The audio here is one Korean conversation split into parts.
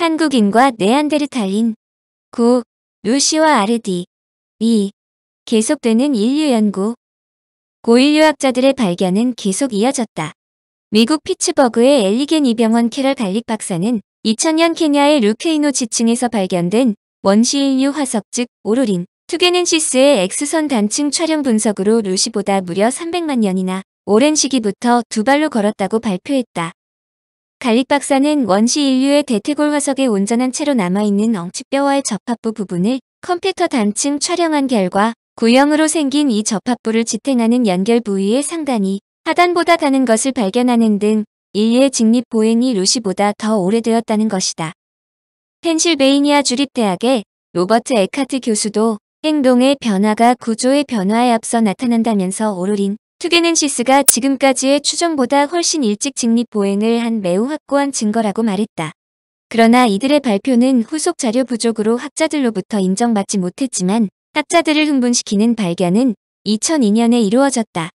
한국인과 네안데르탈린 고, 루시와 아르디, 이, 계속되는 인류 연구. 고인류학자들의 발견은 계속 이어졌다. 미국 피츠버그의 엘리겐 이병원 캐럴 갈릭 박사는 2000년 케냐의 루케이노 지층에서 발견된 원시인류 화석 즉 오로린, 투게넨시스의 엑선 단층 촬영 분석으로 루시보다 무려 300만 년이나 오랜 시기부터 두 발로 걸었다고 발표했다. 갈릭박사는 원시 인류의 대퇴골 화석에 온전한 채로 남아있는 엉치뼈와의 접합부 부분을 컴퓨터 단층 촬영한 결과 구형으로 생긴 이 접합부를 지탱하는 연결 부위의 상단이 하단보다 다는 것을 발견하는 등 인류의 직립 보행이 루시보다 더 오래되었다는 것이다. 펜실베이니아 주립대학의 로버트 에카트 교수도 행동의 변화가 구조의 변화에 앞서 나타난다면서 오르린 투게넨시스가 지금까지의 추정보다 훨씬 일찍 직립보행을 한 매우 확고한 증거라고 말했다. 그러나 이들의 발표는 후속 자료 부족으로 학자들로부터 인정받지 못했지만 학자들을 흥분시키는 발견은 2002년에 이루어졌다.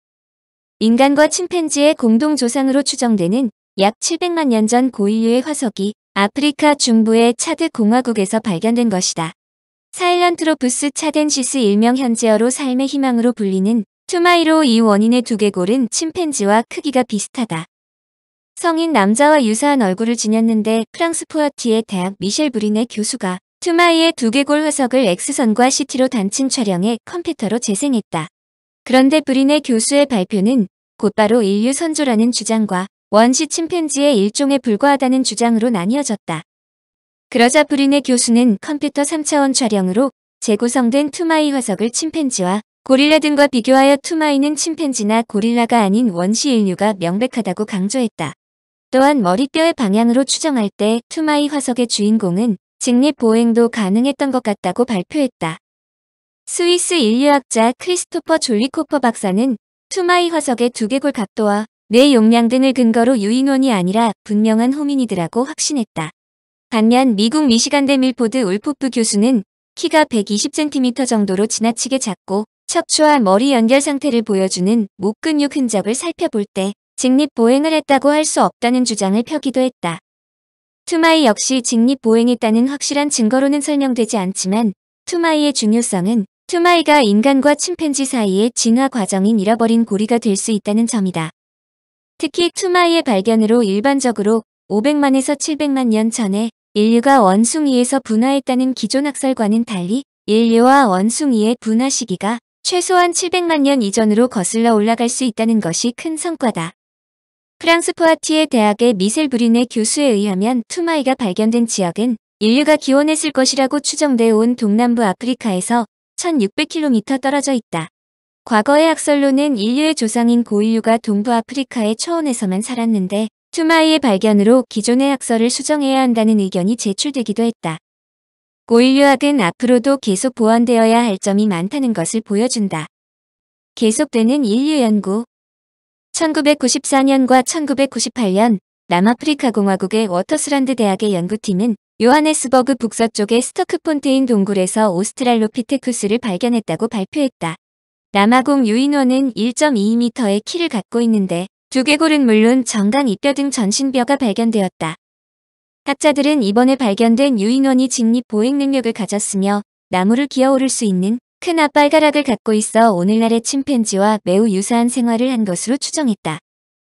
인간과 침팬지의 공동 조상으로 추정되는 약 700만 년 전 고인류의 화석이 아프리카 중부의 차드 공화국에서 발견된 것이다. 사일런트로부스 차덴시스 일명 현지어로 삶의 희망으로 불리는 투마이로 이 원인의 두개골은 침팬지와 크기가 비슷하다. 성인 남자와 유사한 얼굴을 지녔는데 프랑스 푸아티의 대학 미셸 브린의 교수가 투마이의 두개골 화석을 X선과 CT로 단친 촬영해 컴퓨터로 재생했다. 그런데 브린의 교수의 발표는 곧바로 인류 선조라는 주장과 원시 침팬지의 일종에 불과하다는 주장으로 나뉘어졌다. 그러자 브린의 교수는 컴퓨터 3차원 촬영으로 재구성된 투마이 화석을 침팬지와 고릴라 등과 비교하여 투마이는 침팬지나 고릴라가 아닌 원시 인류가 명백하다고 강조했다. 또한 머리뼈의 방향으로 추정할 때 투마이 화석의 주인공은 직립 보행도 가능했던 것 같다고 발표했다. 스위스 인류학자 크리스토퍼 졸리코퍼 박사는 투마이 화석의 두개골 각도와 뇌 용량 등을 근거로 유인원이 아니라 분명한 호민이드라고 확신했다. 반면 미국 미시간대 밀포드 울포프 교수는 키가 120cm 정도로 지나치게 작고 척추와 머리 연결 상태를 보여주는 목 근육 흔적을 살펴볼 때 직립보행을 했다고 할 수 없다는 주장을 펴기도 했다. 투마이 역시 직립보행했다는 확실한 증거로는 설명되지 않지만 투마이의 중요성은 투마이가 인간과 침팬지 사이의 진화 과정인 잃어버린 고리가 될 수 있다는 점이다. 특히 투마이의 발견으로 일반적으로 500만에서 700만 년 전에 인류가 원숭이에서 분화했다는 기존 학설과는 달리 인류와 원숭이의 분화 시기가 최소한 700만 년 이전으로 거슬러 올라갈 수 있다는 것이 큰 성과다. 프랑스 포아티의 대학의 미셀 브린의 교수에 의하면 투마이가 발견된 지역은 인류가 기원했을 것이라고 추정되어 온 동남부 아프리카에서 1600km 떨어져 있다. 과거의 학설로는 인류의 조상인 고인류가 동부 아프리카의 초원에서만 살았는데 투마이의 발견으로 기존의 학설을 수정해야 한다는 의견이 제출되기도 했다. 고인류학은 앞으로도 계속 보완되어야 할 점이 많다는 것을 보여준다. 계속되는 인류 연구 1994년과 1998년 남아프리카공화국의 워터스란드 대학의 연구팀은 요하네스버그 북서쪽의 스토크폰테인 동굴에서 오스트랄로피테쿠스를 발견했다고 발표했다. 남아공 유인원은 1.2m의 키를 갖고 있는데 두개골은 물론 정강 이뼈 등 전신뼈가 발견되었다. 학자들은 이번에 발견된 유인원이 직립 보행 능력을 가졌으며 나무를 기어오를 수 있는 큰 앞발가락을 갖고 있어 오늘날의 침팬지와 매우 유사한 생활을 한 것으로 추정했다.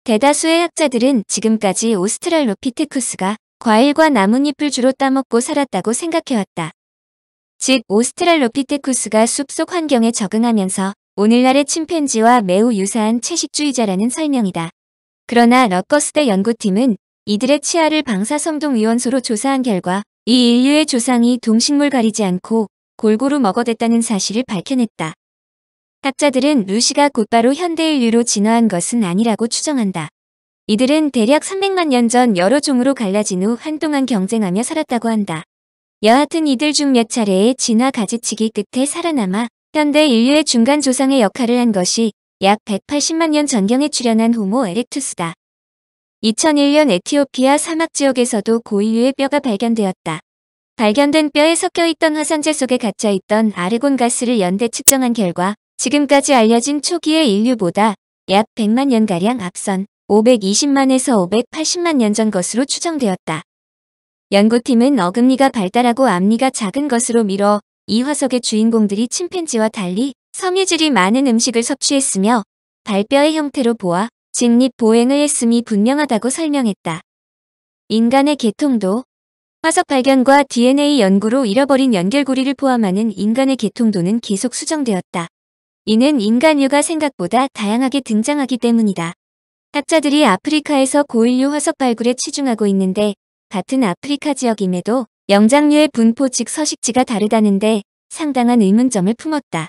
대다수의 학자들은 지금까지 오스트랄로피테쿠스가 과일과 나뭇잎을 주로 따먹고 살았다고 생각해왔다. 즉 오스트랄로피테쿠스가 숲속 환경에 적응하면서 오늘날의 침팬지와 매우 유사한 채식주의자라는 설명이다. 그러나 러커스대 연구팀은 이들의 치아를 방사성동위원소로 조사한 결과 이 인류의 조상이 동식물 가리지 않고 골고루 먹어댔다는 사실을 밝혀냈다. 학자들은 루시가 곧바로 현대 인류로 진화한 것은 아니라고 추정한다. 이들은 대략 300만 년 전 여러 종으로 갈라진 후 한동안 경쟁하며 살았다고 한다. 여하튼 이들 중 몇 차례의 진화 가지치기 끝에 살아남아 현대 인류의 중간 조상의 역할을 한 것이 약 180만 년 전경에 출현한 호모 에렉투스다. 2001년 에티오피아 사막 지역에서도 고인류의 뼈가 발견되었다. 발견된 뼈에 섞여 있던 화산재 속에 갇혀 있던 아르곤 가스를 연대 측정한 결과 지금까지 알려진 초기의 인류보다 약 100만 년가량 앞선 520만에서 580만 년 전 것으로 추정되었다. 연구팀은 어금니가 발달하고 앞니가 작은 것으로 미뤄 이 화석의 주인공들이 침팬지와 달리 섬유질이 많은 음식을 섭취했으며 발뼈의 형태로 보아 진립 보행을 했음이 분명하다고 설명했다. 인간의 계통도 화석 발견과 DNA 연구로 잃어버린 연결고리를 포함하는 인간의 계통도는 계속 수정되었다. 이는 인간류가 생각보다 다양하게 등장하기 때문이다. 학자들이 아프리카에서 고인류 화석 발굴에 치중하고 있는데 같은 아프리카 지역임에도 영장류의 분포 즉 서식지가 다르다는데 상당한 의문점을 품었다.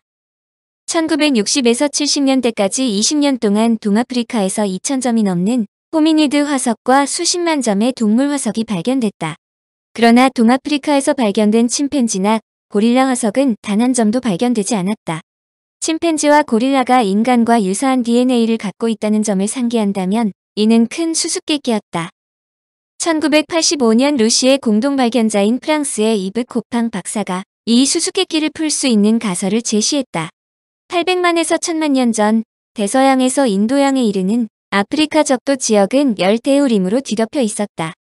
1960에서 70년대까지 20년 동안 동아프리카에서 2,000점이 넘는 호미니드 화석과 수십만 점의 동물 화석이 발견됐다. 그러나 동아프리카에서 발견된 침팬지나 고릴라 화석은 단 한 점도 발견되지 않았다. 침팬지와 고릴라가 인간과 유사한 DNA를 갖고 있다는 점을 상기한다면 이는 큰 수수께끼였다. 1985년 루시의 공동 발견자인 프랑스의 이브 코팡 박사가 이 수수께끼를 풀 수 있는 가설을 제시했다. 800만에서 1000만 년 전 대서양에서 인도양에 이르는 아프리카 적도 지역은 열대우림으로 뒤덮여 있었다.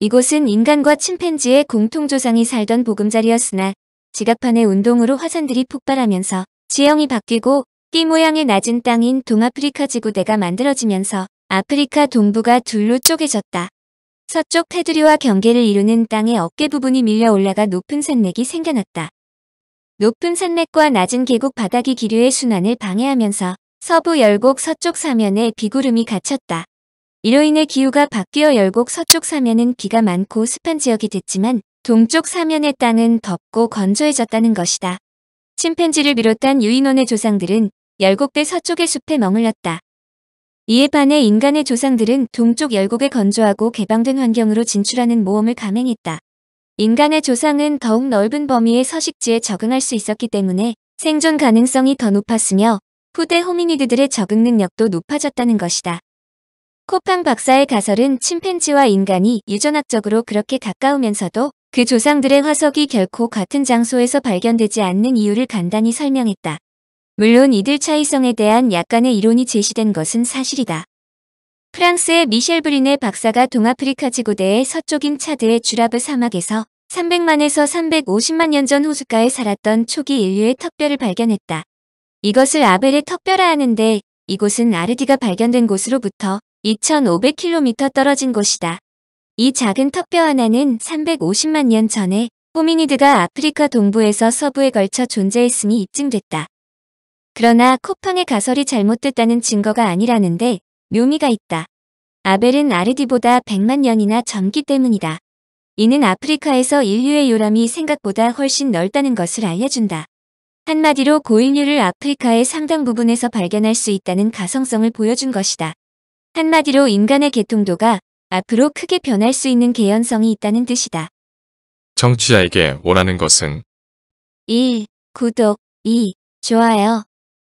이곳은 인간과 침팬지의 공통조상이 살던 보금자리였으나 지갑판의 운동으로 화산들이 폭발하면서 지형이 바뀌고 띠 모양의 낮은 땅인 동아프리카 지구대가 만들어지면서 아프리카 동부가 둘로 쪼개졌다. 서쪽 테두리와 경계를 이루는 땅의 어깨 부분이 밀려 올라가 높은 산맥이 생겨났다. 높은 산맥과 낮은 계곡 바닥이 기류의 순환을 방해하면서 서부 열곡 서쪽 사면에 비구름이 갇혔다. 이로 인해 기후가 바뀌어 열곡 서쪽 사면은 비가 많고 습한 지역이 됐지만 동쪽 사면의 땅은 덥고 건조해졌다는 것이다. 침팬지를 비롯한 유인원의 조상들은 열곡대 서쪽의 숲에 머물렀다. 이에 반해 인간의 조상들은 동쪽 열곡의 건조하고 개방된 환경으로 진출하는 모험을 감행했다. 인간의 조상은 더욱 넓은 범위의 서식지에 적응할 수 있었기 때문에 생존 가능성이 더 높았으며 후대 호미니드들의 적응 능력도 높아졌다는 것이다. 코팡 박사의 가설은 침팬지와 인간이 유전학적으로 그렇게 가까우면서도 그 조상들의 화석이 결코 같은 장소에서 발견되지 않는 이유를 간단히 설명했다. 물론 이들 차이성에 대한 약간의 이론이 제시된 것은 사실이다. 프랑스의 미셸 브리네 박사가 동아프리카 지구대의 서쪽인 차드의 주라브 사막에서 300만에서 350만 년 전 호숫가에 살았던 초기 인류의 턱뼈를 발견했다. 이것을 아벨의 턱뼈라 하는데 이곳은 아르디가 발견된 곳으로부터 2500km 떨어진 곳이다. 이 작은 턱뼈 하나는 350만 년 전에 호미니드가 아프리카 동부에서 서부에 걸쳐 존재했음이 입증됐다. 그러나 코팡의 가설이 잘못됐다는 증거가 아니라는데 묘미가 있다. 아벨은 아르디보다 100만 년이나 젊기 때문이다. 이는 아프리카에서 인류의 요람이 생각보다 훨씬 넓다는 것을 알려준다. 한마디로 고인류를 아프리카의 상당 부분에서 발견할 수 있다는 가성성을 보여준 것이다. 한마디로 인간의 개통도가 앞으로 크게 변할 수 있는 개연성이 있다는 뜻이다. 정치자에게 원하는 것은 1. 구독 2. 좋아요